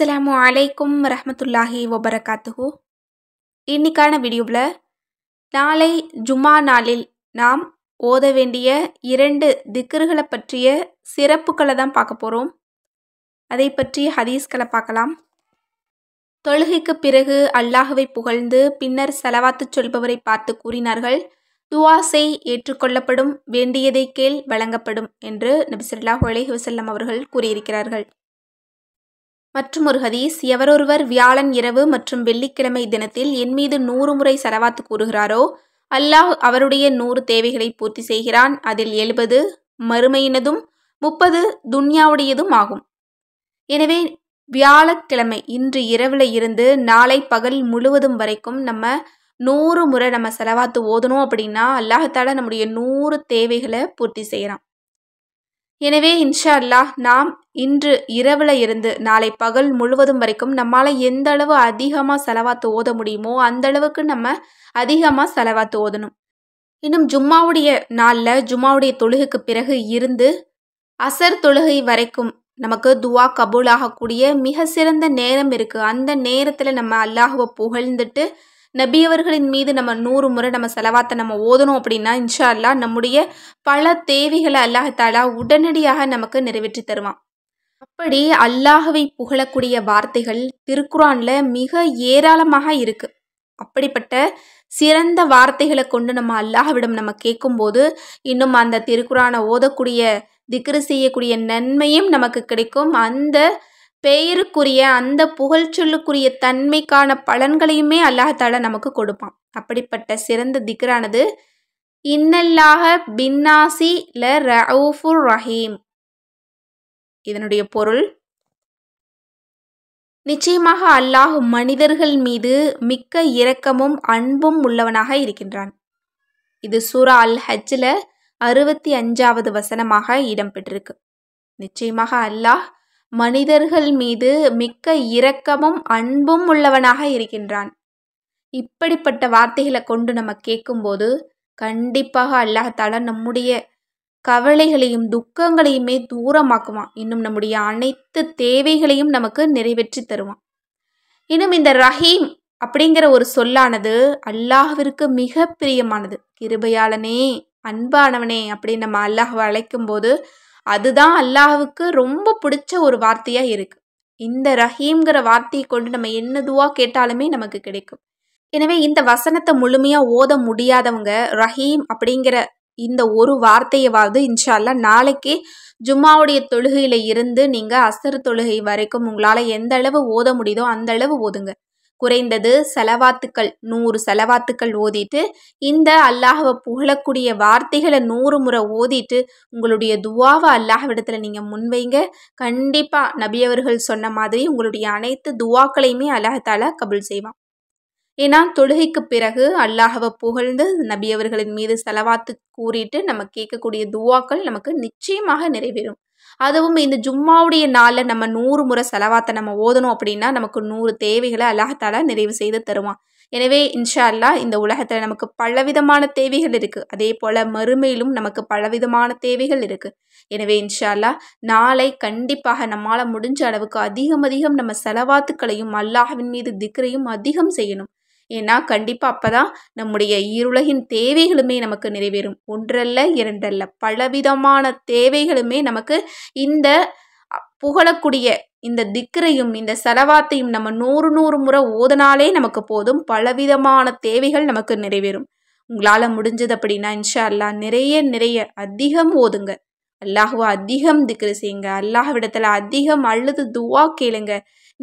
அஸ்ஸலாமு அலைக்கும் ரஹமத்துல்லாஹி வபரகாத்துஹு இன்னைக்கான வீடியோவில் நாளை ஜுமா நாளில் நாம் ஓத வேண்டிய இரண்டு திக்ருகளை பற்றிய சிறப்புகளை தான் பார்க்க போகிறோம் அதை பற்றி ஹதீஸ்களை பார்க்கலாம் தொழுகைக்கு பிறகு அல்லாஹுவை புகழ்ந்து பின்னர் செலவாத்து சொல்பவரை பார்த்து கூறினார்கள் துவாசை ஏற்றுக்கொள்ளப்படும் வேண்டியதை கேள் வழங்கப்படும் என்று நபிசல்லாஹ் அலஹி வசல்லம் அவர்கள் கூறியிருக்கிறார்கள் மற்றும் ஒரு ஹதீஸ் எவரொருவர் வியாழன் இரவு மற்றும் வெள்ளிக்கிழமை தினத்தில் என் மீது நூறு முறை சரவாத்து கூறுகிறாரோ அல்லாஹ் அவருடைய நூறு தேவைகளை பூர்த்தி செய்கிறான் அதில் எழுபது மறுமையினதும் முப்பது துன்யாவுடையதும் ஆகும் எனவே வியாழக்கிழமை இன்று இரவில் இருந்து நாளை பகல் முழுவதும் வரைக்கும் நம்ம நூறு முறை நம்ம செலவாத்து ஓதணும் அப்படின்னா அல்லாஹத்தால நம்முடைய நூறு தேவைகளை பூர்த்தி செய்கிறான் எனவே இன்ஷா அல்லாஹ் நாம் இன்று இரவில் இருந்து நாளை பகல் முழுவதும் வரைக்கும் நம்மால் எந்த அளவு அதிகமாக செலவாத்து ஓத முடியுமோ அந்த அளவுக்கு நம்ம அதிகமாக செலவாத்து ஓதணும் இன்னும் ஜும்மாவுடைய நாளில் ஜும்மாவுடைய தொழுகைக்கு பிறகு இருந்து அசர் தொழுகை வரைக்கும் நமக்கு துவா கபூல் ஆகக்கூடிய மிக சிறந்த நேரம் இருக்குது அந்த நேரத்தில் நம்ம அல்லாஹுவை புகழ்ந்துட்டு நபியவர்களின் மீது நம்ம நூறு முறை நம்ம செலவாத்தை நம்ம ஓதணும் அப்படின்னா இன்ஷா அல்லா நம்முடைய பல தேவைகளை அல்லாஹாலா உடனடியாக நமக்கு நிறைவேற்றி தருவான் அப்படி அல்லாஹுவை புகழக்கூடிய வார்த்தைகள் திருக்குறான்ல மிக ஏராளமாக இருக்குது அப்படிப்பட்ட சிறந்த வார்த்தைகளை கொண்டு நம்ம அல்லாஹ்விடம் நம்ம கேட்கும்போது இன்னும் அந்த திருக்குறானை ஓதக்கூடிய திக்ரு செய்யக்கூடிய நன்மையும் நமக்கு கிடைக்கும் அந்த பெயருக்குரிய அந்த சொல்லுக்குரிய தன்மைக்கான பலன்களையுமே அல்லாஹால நமக்கு கொடுப்பான் அப்படிப்பட்ட சிறந்த திக்ரானது இன்னல்லாக பின்னாசி ல ரவுஃபுர் ரஹீம் இதனுடைய பொருள் நிச்சயமாக அல்லாஹ் மனிதர்கள் மீது மிக்க இரக்கமும் அன்பும் உள்ளவனாக இருக்கின்றான் இது சூரா அல் ஹஜ்ஜில் அறுபத்தி அஞ்சாவது வசனமாக இடம்பெற்றிருக்கு நிச்சயமாக அல்லாஹ் மனிதர்கள் மீது மிக்க இரக்கமும் அன்பும் உள்ளவனாக இருக்கின்றான் இப்படிப்பட்ட வார்த்தைகளை கொண்டு நம்ம கேட்கும்போது கண்டிப்பாக அல்லாஹால நம்முடைய கவலைகளையும் துக்கங்களையுமே தூரமாக்குவான் இன்னும் நம்முடைய அனைத்து தேவைகளையும் நமக்கு நிறைவேற்றி தருவான் இன்னும் இந்த ரஹீம் அப்படிங்கிற ஒரு சொல்லானது அல்லாஹ்விற்கு மிக பிரியமானது கிருபையாளனே அன்பானவனே அப்படின்னு நம்ம அல்லாஹ் அழைக்கும் போது அதுதான் அல்லாஹுக்கு ரொம்ப பிடிச்ச ஒரு வார்த்தையாக இருக்குது இந்த ரஹீம்ங்கிற வார்த்தையை கொண்டு நம்ம என்னதுவா கேட்டாலுமே நமக்கு கிடைக்கும் எனவே இந்த வசனத்தை முழுமையாக ஓத முடியாதவங்க ரஹீம் அப்படிங்கிற இந்த ஒரு வார்த்தையவாவது இன்ஷால்லா நாளைக்கு ஜும்மாவுடைய தொழுகையில் இருந்து நீங்கள் அசர் தொழுகை வரைக்கும் உங்களால் எந்த அளவு ஓத முடியுதோ அந்த அளவு ஓதுங்க குறைந்தது செலவாத்துக்கள் நூறு செலவாத்துக்கள் ஓதிட்டு இந்த அல்லாஹவை புகழக்கூடிய வார்த்தைகளை நூறு முறை ஓதிட்டு உங்களுடைய துவாவை அல்லாஹ்விடத்தில் நீங்கள் முன்வைங்க கண்டிப்பாக நபியவர்கள் சொன்ன மாதிரி உங்களுடைய அனைத்து துவாக்களையுமே அல்லாஹால கபுல் செய்வான் ஏன்னா தொழுகைக்கு பிறகு அல்லாஹவை புகழ்ந்து நபி அவர்களின் மீது செலவாத்து கூறிட்டு நம்ம கேட்கக்கூடிய துவாக்கள் நமக்கு நிச்சயமாக நிறைவேறும் அதுவும் இந்த ஜும்மாவுடைய நாளில் நம்ம நூறு முறை செலவாத்தை நம்ம ஓதணும் அப்படின்னா நமக்கு நூறு தேவைகளை அல்லாஹால நிறைவு செய்து தருவான் எனவே இன்ஷா இந்த உலகத்தில் நமக்கு பலவிதமான தேவைகள் இருக்குது அதே போல் மறுமையிலும் நமக்கு பலவிதமான தேவைகள் இருக்குது எனவே இன்ஷா நாளை கண்டிப்பாக நம்மளால் முடிஞ்ச அளவுக்கு அதிகம் அதிகம் நம்ம செலவாத்துக்களையும் அல்லாஹவின் மீது திக்கரையும் அதிகம் செய்யணும் ஏன்னா கண்டிப்பாக அப்போ தான் நம்முடைய இருலகின் தேவைகளுமே நமக்கு நிறைவேறும் ஒன்றல்ல இரண்டல்ல பலவிதமான தேவைகளுமே நமக்கு இந்த புகழக்கூடிய இந்த திக்கரையும் இந்த செலவாத்தையும் நம்ம நூறு நூறு முறை ஓதனாலே நமக்கு போதும் பலவிதமான தேவைகள் நமக்கு நிறைவேறும் உங்களால் முடிஞ்சது அப்படின்னா இன்ஷா அல்லா நிறைய நிறைய அதிகம் ஓதுங்க அல்லாஹுவா அதிகம் திக்ரு செய்யுங்க அல்லாஹ் அல்லாஹ்விடத்தில் அதிகம் அழுது துவா கேளுங்க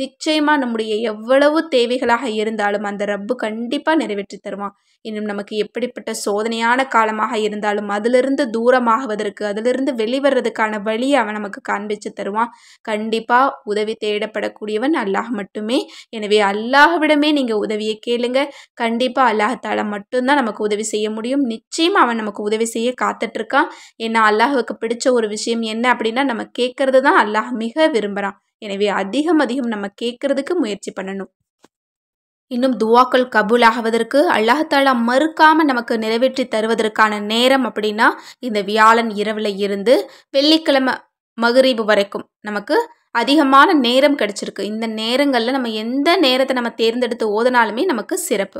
நிச்சயமாக நம்முடைய எவ்வளவு தேவைகளாக இருந்தாலும் அந்த ரப்பு கண்டிப்பாக நிறைவேற்றி தருவான் இன்னும் நமக்கு எப்படிப்பட்ட சோதனையான காலமாக இருந்தாலும் அதிலிருந்து தூரமாகுவதற்கு அதிலிருந்து வெளிவர்றதுக்கான வழியை அவன் நமக்கு காண்பிச்சு தருவான் கண்டிப்பாக உதவி தேடப்படக்கூடியவன் அல்லாஹ் மட்டுமே எனவே அல்லாஹ்விடமே நீங்கள் உதவியை கேளுங்க கண்டிப்பாக அல்லாஹத்தால் மட்டும்தான் நமக்கு உதவி செய்ய முடியும் நிச்சயம் அவன் நமக்கு உதவி செய்ய காத்துட்ருக்கான் ஏன்னா அல்லாஹுக்கு பிடிச்ச ஒரு விஷயம் என்ன அப்படின்னா நம்ம கேட்கறது தான் அல்லாஹ் மிக விரும்புகிறான் எனவே அதிகம் அதிகம் நம்ம கேட்கறதுக்கு முயற்சி பண்ணணும் இன்னும் துவாக்கள் ஆகுவதற்கு அல்லாஹாலா மறுக்காம நமக்கு நிறைவேற்றி தருவதற்கான நேரம் அப்படின்னா இந்த வியாழன் இரவில் இருந்து வெள்ளிக்கிழமை மகரீபு வரைக்கும் நமக்கு அதிகமான நேரம் கிடைச்சிருக்கு இந்த நேரங்களில் நம்ம எந்த நேரத்தை நம்ம தேர்ந்தெடுத்து ஓதனாலுமே நமக்கு சிறப்பு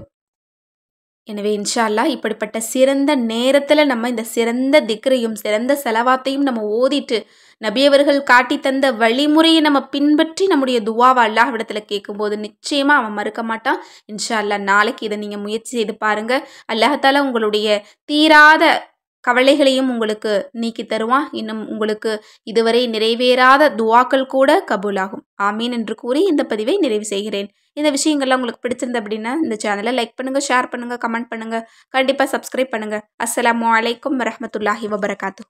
எனவே இன்ஷால்லா இப்படிப்பட்ட சிறந்த நேரத்தில் நம்ம இந்த சிறந்த திக்ரையும் சிறந்த செலவாத்தையும் நம்ம ஓதிட்டு நபியவர்கள் காட்டி தந்த வழிமுறையை நம்ம பின்பற்றி நம்முடைய துவாவா அல்லாஹ் இடத்துல கேட்கும்போது நிச்சயமாக அவன் மறுக்க மாட்டான் இன்ஷா அல்லா நாளைக்கு இதை நீங்கள் முயற்சி செய்து பாருங்கள் அல்லாஹால உங்களுடைய தீராத கவலைகளையும் உங்களுக்கு நீக்கி தருவான் இன்னும் உங்களுக்கு இதுவரை நிறைவேறாத துவாக்கள் கூட கபூலாகும் ஆமீன் என்று கூறி இந்த பதிவை நிறைவு செய்கிறேன் இந்த விஷயங்கள்லாம் உங்களுக்கு பிடிச்சிருந்த அப்படின்னா இந்த சேனலை லைக் பண்ணுங்கள் ஷேர் பண்ணுங்கள் கமெண்ட் பண்ணுங்கள் கண்டிப்பாக சப்ஸ்கிரைப் பண்ணுங்கள் அஸ்லாம் வலைக்கம் வரமத்துல்லாஹி வபரகாத்து